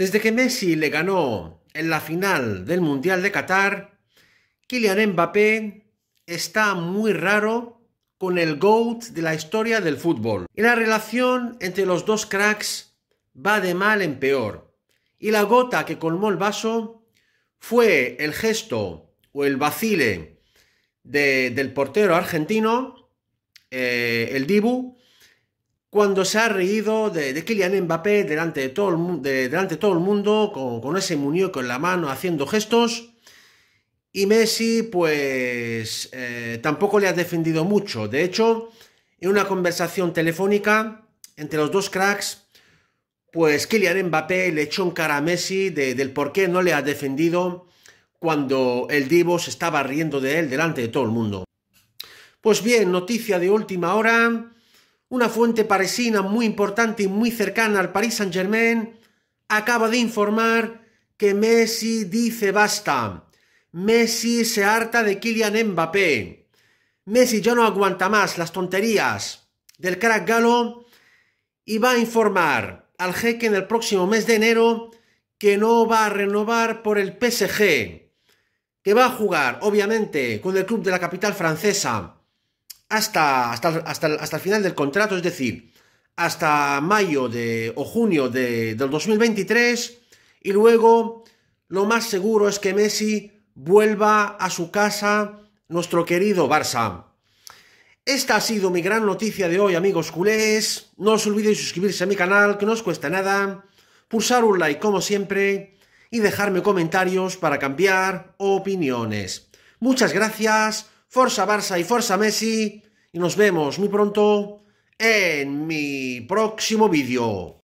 Desde que Messi le ganó en la final del Mundial de Qatar, Kylian Mbappé está muy raro con el GOAT de la historia del fútbol. Y la relación entre los dos cracks va de mal en peor. Y la gota que colmó el vaso fue el gesto o el vacile del portero argentino, eh, el Dibu, cuando se ha reído de, Kylian Mbappé delante de todo el, mundo, con, ese muñeco en la mano haciendo gestos. Y Messi, pues eh, tampoco le ha defendido mucho. De hecho, en una conversación telefónica entre los dos cracks, pues Kylian Mbappé le echó en cara a Messi del por qué no le ha defendido cuando el Divo se estaba riendo de él delante de todo el mundo. Pues bien, noticia de última hora una fuente parisina muy importante y muy cercana al Paris Saint-Germain, acaba de informar que Messi dice basta. Messi se harta de Kylian Mbappé. Messi ya no aguanta más las tonterías del crack galo y va a informar al jeque en el próximo mes de enero que no va a renovar por el PSG, que va a jugar obviamente con el club de la capital francesa hasta, hasta, el final del contrato, es decir, hasta mayo de, o junio de, del 2023 y luego lo más seguro es que Messi vuelva a su casa, nuestro querido Barça. Esta ha sido mi gran noticia de hoy, amigos culés. No os olvidéis suscribirse a mi canal, que no os cuesta nada, pulsar un like como siempre y dejarme comentarios para cambiar opiniones. Muchas gracias. Forza Barça y Forza Messi. Y nos vemos muy pronto en mi próximo vídeo.